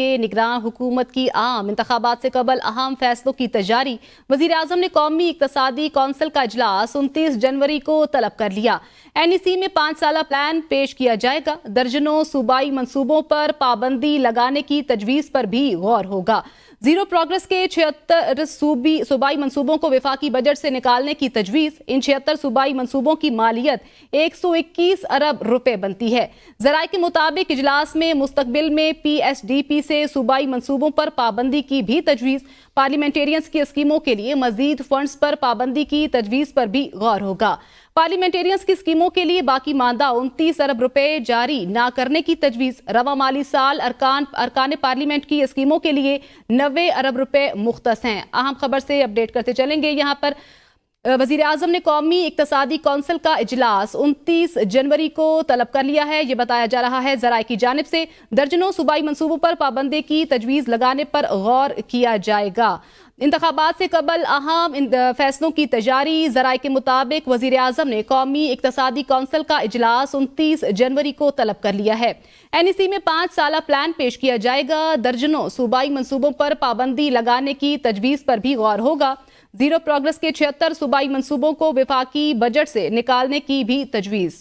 के निगरान हुकूमत की आम इंतबात से कबल अहम फैसलों की तैयारी वजीर अजम ने कौमी इकतदी कौंसिल का अजलास उनतीस जनवरी को तलब कर लिया एन ई सी में पाँच साल प्लान पेश किया जाएगा दर्जनों सूबाई मनसूबों पर पाबंदी लगाने की तजवीज़ पर भी गौर होगा जीरो प्रोग्रेस के छिहत्तर सूबी सूबाई मनसूबों को विफाकी बजट से निकालने की तजवीज़ इन छिहत्तर सूबाई मनसूबों की मालियत एक सौ इक्कीस अरब रुपये बनती है जरा के मुताबिक इजलास में मुस्तबिल में पी एस डी पी से सूबाई मंसूबों पर पाबंदी की भी तजवीज़ पार्लियामेंटेरियंस की स्कीमों के लिए मजीद फंड्स पर पाबंदी की तजवीज़ पर भी गौर होगा पार्लियामेंटेरियंस की स्कीमों के लिए बाकी मादा उनतीस अरब रुपए जारी न करने की तजवीज़ रवा माली साल अरकान अरकान पार्लियामेंट की स्कीमों के लिए नब्बे अरब रुपए मुख्त हैं अहम खबर से अपडेट करते चलेंगे यहाँ पर वजीर अजम ने कौमी इकतसादी कौंसिल का इजलास 29 जनवरी को तलब कर लिया है ये बताया जा रहा है जरा की जानब से दर्जनों सूबाई मनसूबों पर पाबंदी की तजवीज़ लगाने पर गौर किया जाएगा इंतबात से कबल अहम फैसलों की तैयारी जराये के मुताबिक वजीर अजम ने कौमी इकतसादी कौंसिल का इजलास उनतीस जनवरी को तलब कर लिया है एन ई सी में पांच साल प्लान पेश किया जाएगा दर्जनों सूबाई मनसूबों पर पाबंदी लगाने की तजवीज़ पर भी गौर होगा जीरो प्रोग्रेस के छिहत्तर सूबाई मनसूबों को विफाकी बजट से निकालने की भी तजवीज़